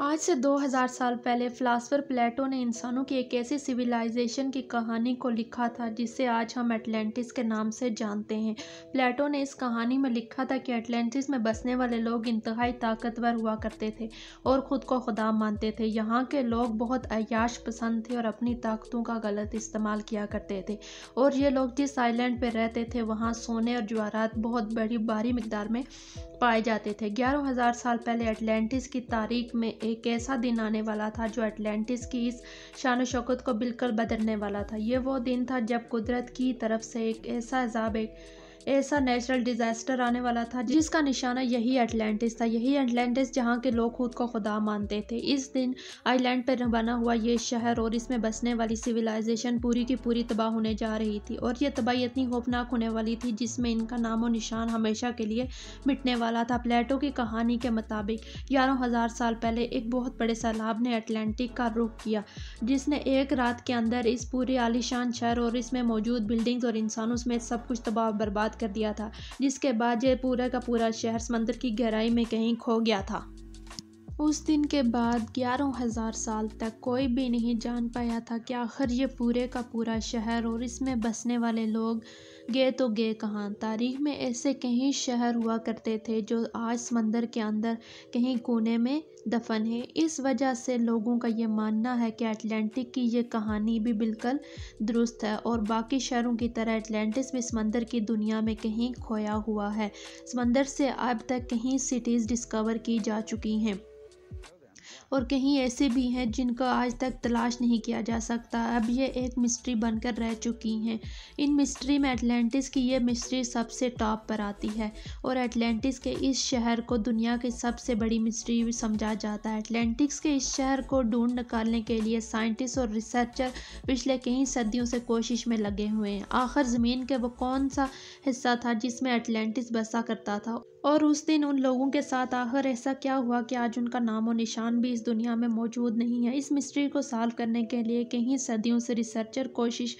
आज से 2000 साल पहले फ़िलासफ़र प्लेटो ने इंसानों की एक ऐसी सिविलाइजेशन की कहानी को लिखा था जिसे आज हम एटलेंटिस के नाम से जानते हैं प्लेटो ने इस कहानी में लिखा था कि एटलेंटिस में बसने वाले लोग इंतहाई ताकतवर हुआ करते थे और ख़ुद को खुदा मानते थे यहाँ के लोग बहुत अयाश पसंद थे और अपनी ताकतों का गलत इस्तेमाल किया करते थे और ये लोग जिस आइलैंड पर रहते थे वहाँ सोने और जवाहरात बहुत बड़ी भारी मकदार में पाए जाते थे ग्यारह साल पहले एटलांटिस की तारीख में एक ऐसा दिन आने वाला था जो अटलांटिस की इस शान शौकत को बिल्कुल बदलने वाला था ये वो दिन था जब कुदरत की तरफ से एक ऐसा अजाब एक ऐसा नेचुरल डिजास्टर आने वाला था जिसका निशाना यही अटलांटिस था यही अटलांटिस जहाँ के लोग खुद को खुदा मानते थे इस दिन आइलैंड पर बना हुआ ये शहर और इसमें बसने वाली सिविलाइजेशन पूरी की पूरी तबाह होने जा रही थी और ये तबाही इतनी खौफनाक होने वाली थी जिसमें इनका नाम और निशान हमेशा के लिए मिटने वाला था प्लेटो की कहानी के मुताबिक ग्यारह हज़ार साल पहले एक बहुत बड़े सैलाब ने अटलांटिक का रुख किया जिसने एक रात के अंदर इस पूरे आलिशान शहर और इसमें मौजूद बिल्डिंग्स और इंसानों समेत सब कुछ तबाह बर्बाद कर दिया था जिसके बाद ये पूरा का पूरा शहर समंदर की गहराई में कहीं खो गया था उस दिन के बाद ग्यारह हज़ार साल तक कोई भी नहीं जान पाया था कि आखिर ये पूरे का पूरा शहर और इसमें बसने वाले लोग गए तो गए कहाँ तारीख में ऐसे कहीं शहर हुआ करते थे जो आज समंदर के अंदर कहीं कोने में दफन है इस वजह से लोगों का ये मानना है कि अटलांटिक की ये कहानी भी बिल्कुल दुरुस्त है और बाकी शहरों की तरह अटलांटिस भी समंदर की दुनिया में कहीं खोया हुआ है समंदर से अब तक कहीं सिटीज़ डिस्कवर की जा चुकी हैं और कहीं ऐसे भी हैं जिनका आज तक तलाश नहीं किया जा सकता अब ये एक मिस्ट्री बनकर रह चुकी हैं इन मिस्ट्री में एटलांटिस की ये मिस्ट्री सबसे टॉप पर आती है और एटलांटिस के इस शहर को दुनिया की सबसे बड़ी मिस्ट्री समझा जाता है एटलांटिक्स के इस शहर को ढूंढ निकालने के लिए साइंटिस्ट और रिसर्चर पिछले कई सदियों से कोशिश में लगे हुए हैं आखिर ज़मीन के वो कौन सा हिस्सा था जिसमें एटलांटिस बसा करता था और उस दिन उन लोगों के साथ आखिर ऐसा क्या हुआ कि आज उनका नाम और निशान भी इस दुनिया में मौजूद नहीं है इस मिस्ट्री को सॉल्व करने के लिए कहीं सदियों से रिसर्चर कोशिश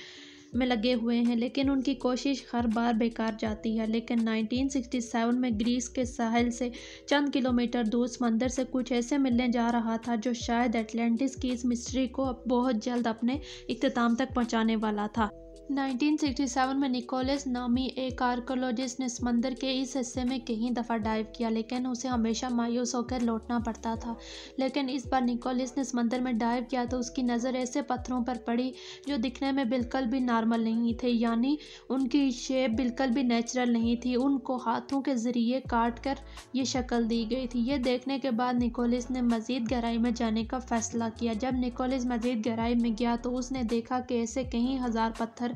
में लगे हुए हैं लेकिन उनकी कोशिश हर बार बेकार जाती है लेकिन 1967 में ग्रीस के साहिल से चंद किलोमीटर दूर समंदर से कुछ ऐसे मिलने जा रहा था जो शायद एटलांटिस की इस मिस्ट्री को अब बहुत जल्द अपने इख्ताम तक पहुंचाने वाला था 1967 में निकोलस नामी एक आर्कोलॉजिस्ट ने समंदर के इस हिस्से में कई दफ़ा डाइव किया लेकिन उसे हमेशा मायूस होकर लौटना पड़ता था लेकिन इस बार निकोलस ने समंदर में डाइव किया तो उसकी नज़र ऐसे पत्थरों पर पड़ी जो दिखने में बिल्कुल भी नॉर्मल नहीं थे यानी उनकी शेप बिल्कुल भी नेचुरल नहीं थी उनको हाथों के ज़रिए काट कर ये शक्ल दी गई थी ये देखने के बाद निकोलस ने मज़ीद गहराई में जाने का फ़ैसला किया जब निकोलस मज़ीद गहराई में गया तो उसने देखा कि ऐसे कई हज़ार पत्थर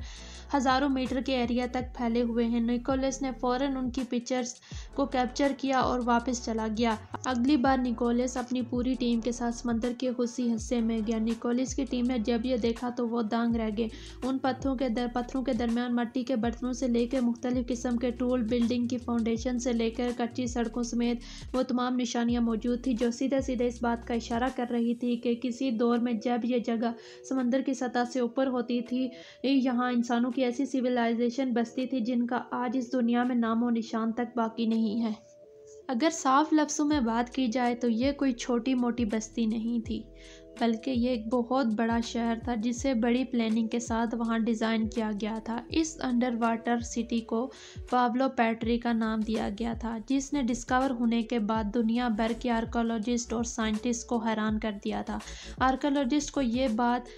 हज़ारों मीटर के एरिया तक फैले हुए हैं निकोलस ने फ़ौरन उनकी पिक्चर्स को कैप्चर किया और वापस चला गया अगली बार निकोलस अपनी पूरी टीम के साथ समंदर के खुशी हिस्से में गया निकोलस की टीम ने जब यह देखा तो वो दांग रह गए उन पत्थरों के दर पत्थरों के दरमियान मट्टी के बर्तनों से लेकर मुख्तलिफ किस्म के टूल बिल्डिंग की फाउंडेशन से लेकर कच्ची सड़कों समेत वो तमाम निशानियाँ मौजूद थी जो सीधे सीधे इस बात का इशारा कर रही थी कि किसी दौर में जब यह जगह समंदर की सतह से ऊपर होती थी यहाँ इंसानों की ऐसी सिविलाइजेशन बसती थी जिनका आज इस दुनिया में नामो निशान तक बाकी नहीं है अगर साफ लफ्ज़ों में बात की जाए तो ये कोई छोटी मोटी बस्ती नहीं थी बल्कि ये एक बहुत बड़ा शहर था जिसे बड़ी प्लानिंग के साथ वहाँ डिज़ाइन किया गया था इस अंडर वाटर सिटी को पाब्लो पैट्री का नाम दिया गया था जिसने डिस्कवर होने के बाद दुनिया भर के आर्कोलॉजिस्ट और साइंटिस्ट को हैरान कर दिया था आर्कोलॉजिस्ट को ये बात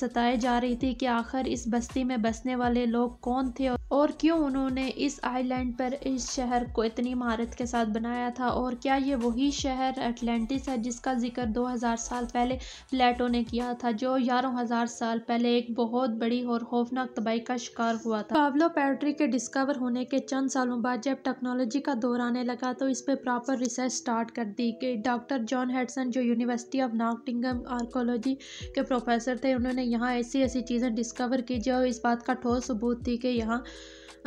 सताई जा रही थी कि आखिर इस बस्ती में बसने वाले लोग कौन थे और क्यों उन्होंने इस आइलैंड पर इस शहर को इतनी महारत के साथ बनाया था और क्या ये वही शहर अटलांटिस है जिसका जिक्र 2000 साल पहले प्लेटो ने किया था जो ग्यारह हज़ार साल पहले एक बहुत बड़ी और खौफनाक तबाही का शिकार हुआ था पावलो पैट्री के डिस्कवर होने के चंद सालों बाद जब टेक्नोलॉजी का दौर आने लगा तो इस पर प्रॉपर रिसर्च स्टार्ट कर दी गई डॉक्टर जॉन हेडसन जो यूनिवर्सिटी ऑफ नागटिंगम आर्कोलॉजी के प्रोफेसर थे उन्होंने यहाँ ऐसी ऐसी चीज़ें डिस्कवर की जो इस बात का ठोस सबूत थी कि यहाँ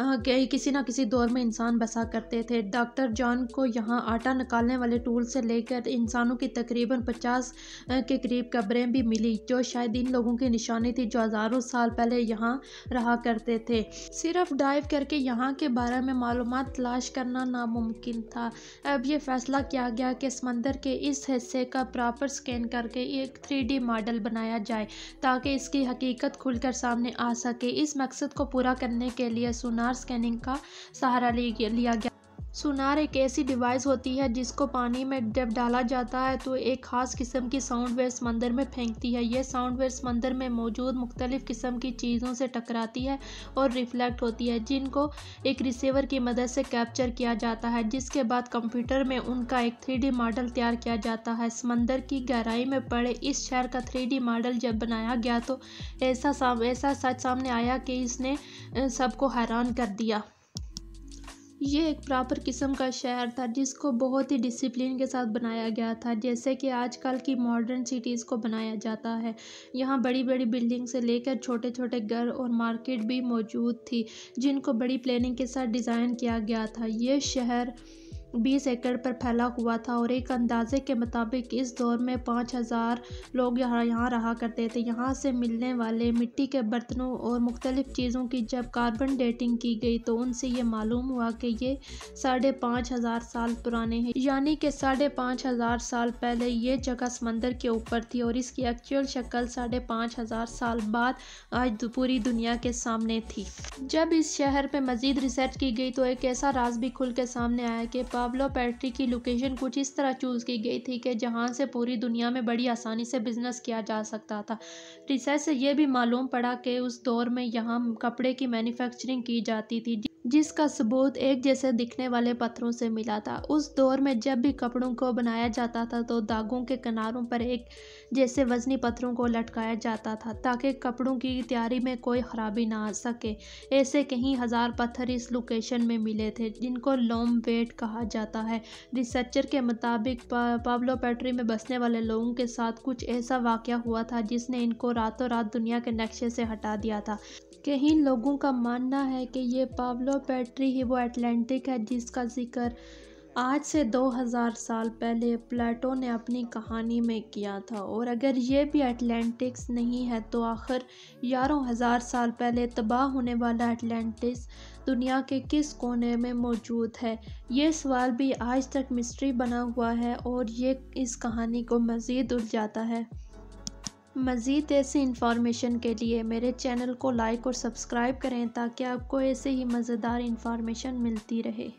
कि किसी ना किसी दौर में इंसान बसा करते थे डॉक्टर जॉन को यहाँ आटा निकालने वाले टूल से लेकर इंसानों की तकरीबन पचास के करीब कब्रें भी मिली जो शायद इन लोगों की निशानी थी जो हज़ारों साल पहले यहाँ रहा करते थे सिर्फ डाइव करके यहाँ के बारे में मालूम तलाश करना नामुमकिन था अब ये फैसला किया गया कि समंदर के इस हिस्से का प्रॉपर स्कैन करके एक थ्री मॉडल बनाया जाए ताकि इसकी हकीकत खुलकर सामने आ सके इस मकसद को पूरा करने के लिए सुना सोनार स्कैनिंग का सहारा लिया गया सुनार एक ऐसी डिवाइस होती है जिसको पानी में जब डाला जाता है तो एक ख़ास किस्म की साउंड वेव समंदर में फेंकती है यह साउंड वेव समंदर में मौजूद मुख्तलिफ़ किस्म की चीज़ों से टकराती है और रिफ्लेक्ट होती है जिनको एक रिसीवर की मदद से कैप्चर किया जाता है जिसके बाद कंप्यूटर में उनका एक थ्री मॉडल तैयार किया जाता है समंदर की गहराई में पड़े इस शहर का थ्री मॉडल जब बनाया गया तो ऐसा ऐसा सच सामने आया कि इसने सबको हैरान कर दिया ये एक प्रॉपर किस्म का शहर था जिसको बहुत ही डिसिप्लिन के साथ बनाया गया था जैसे कि आजकल की मॉडर्न सिटीज़ को बनाया जाता है यहाँ बड़ी बड़ी बिल्डिंग से लेकर छोटे छोटे घर और मार्केट भी मौजूद थी जिनको बड़ी प्लानिंग के साथ डिज़ाइन किया गया था ये शहर बीस एकड़ पर फैला हुआ था और एक अंदाजे के मुताबिक इस दौर में पाँच हज़ार लोग यहाँ यहाँ रहा करते थे यहाँ से मिलने वाले मिट्टी के बर्तनों और मुख्तलिफ़ चीज़ों की जब कार्बन डेटिंग की गई तो उनसे ये मालूम हुआ कि ये साढ़े पाँच हज़ार साल पुराने हैं यानी कि साढ़े पाँच हज़ार साल पहले ये जगह समंदर के ऊपर थी और इसकी एक्चुअल शक्ल साढ़े पाँच हज़ार साल बाद आज पूरी दुनिया के सामने थी जब इस शहर पर मज़ीद रिसर्च की गई तो एक ऐसा राज भी खुल के सामने आया कि पाब्लो पैट्री की लोकेशन कुछ इस तरह चूज़ की गई थी कि जहाँ से पूरी दुनिया में बड़ी आसानी से बिज़नेस किया जा सकता था रिसर्च से यह भी मालूम पड़ा कि उस दौर में यहाँ कपड़े की मैन्युफैक्चरिंग की जाती थी जिसका सबूत एक जैसे दिखने वाले पत्थरों से मिला था उस दौर में जब भी कपड़ों को बनाया जाता था तो दागों के किनारों पर एक जैसे वजनी पत्थरों को लटकाया जाता था ताकि कपड़ों की तैयारी में कोई ख़राबी ना आ सके ऐसे कहीं हज़ार पत्थर इस लोकेशन में मिले थे जिनको लॉम वेट कहा जाता है रिसर्चर के मुताबिक पाब्लो पेट्री में बसने वाले लोगों के साथ कुछ ऐसा वाक़ हुआ था जिसने इनको रातों रात दुनिया के नक्शे से हटा दिया था कहीं लोगों का मानना है कि ये पाब्लो पेट्री ही वो एटलांटिक है जिसका जिक्र आज से 2000 साल पहले प्लेटो ने अपनी कहानी में किया था और अगर ये भी एटलांटिक्स नहीं है तो आखिर ग्यारह हज़ार साल पहले तबाह होने वाला एटलांटिस दुनिया के किस कोने में मौजूद है ये सवाल भी आज तक मिस्ट्री बना हुआ है और ये इस कहानी को मज़ीद उलझाता है मज़ीद ऐसी इन्फॉर्मेशन के लिए मेरे चैनल को लाइक और सब्सक्राइब करें ताकि आपको ऐसे ही मज़ेदार इन्फॉर्मेशन मिलती रहे